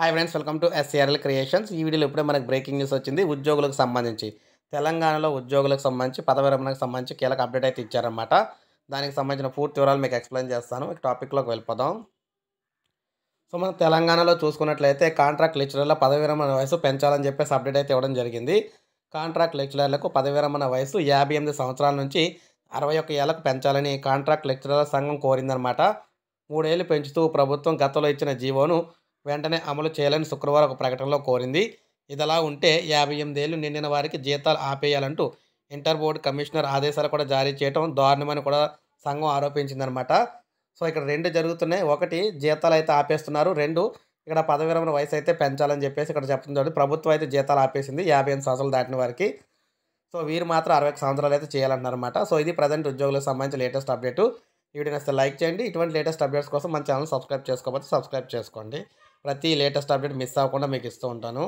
hi friends welcome to SCRL creations ఈ వీడియోలో ఇప్పుడే మనకు బ్రేకింగ్ న్యూస్ వచ్చింది ఉద్యోగులకు సంబంధించి తెలంగాణలో ఉద్యోగులకు సంబంధించి పదవి రమణకు సంబంధించి కీలక అప్డేట్ అయితే ఇచ్చారనమాట దానికి సంబంధించిన పూర్తి వివరాలు మీకు ఎక్స్ప్లెయిన్ చేస్తాను ఈ టాపిక్లోకి వెళ్ళిపోదాం సో మనం తెలంగాణలో చూసుకున్నట్లయితే కాంట్రాక్ట్ లెక్చరర్ల పదవి రమణ వయసు పెంచాలని చెప్పేసి అప్డేట్ అయితే ఇవ్వడం జరిగింది కాంట్రాక్ట్ లెక్చరర్లకు పదవి రమణ వయసు యాభై ఎనిమిది సంవత్సరాల నుంచి అరవై ఒక్క ఏళ్లకు పెంచాలని కాంట్రాక్ట్ లెక్చరర్ల సంఘం కోరిందనమాట మూడేళ్ళు పెంచుతూ ప్రభుత్వం గతంలో ఇచ్చిన జీవోను వెంటనే అమలు చేయాలని శుక్రవారం ఒక ప్రకటనలో కోరింది ఇదిలా ఉంటే యాభై ఎనిమిదేళ్లు నిండిన వారికి జీతాలు ఆపేయాలంటూ ఇంటర్ బోర్డు కమిషనర్ ఆదేశాలు కూడా జారీ చేయడం దారుణమని కూడా సంఘం ఆరోపించిందనమాట సో ఇక్కడ రెండు జరుగుతున్నాయి ఒకటి జీతాలు అయితే ఆపేస్తున్నారు రెండు ఇక్కడ పదవి విరమణ వయసు అయితే పెంచాలని చెప్పేసి ఇక్కడ చెప్తుంది ప్రభుత్వం అయితే జీతాలు ఆపేసింది యాభై ఎనిమిది సంవత్సరాలు దాటిన వారికి సో వీరు మాత్రం అరవై సంవత్సరాలు అయితే చేయాలన్నమాట సో ఇది ప్రజెంట్ ఉద్యోగులకు సంబంధించి లేటెస్ట్ అప్డేటు ఈ వీడియో నచ్చితే లైక్ చేయండి ఇటువంటి లేటెస్ట్ అప్డేట్స్ కోసం మన ఛానల్ సబ్స్క్రైబ్ చేసుకోకపోతే సబ్స్క్రైబ్ చేసుకోండి ప్రతి లేటెస్ట్ అప్డేట్ మిస్ అవ్వకుండా మీకు ఇస్తూ ఉంటాను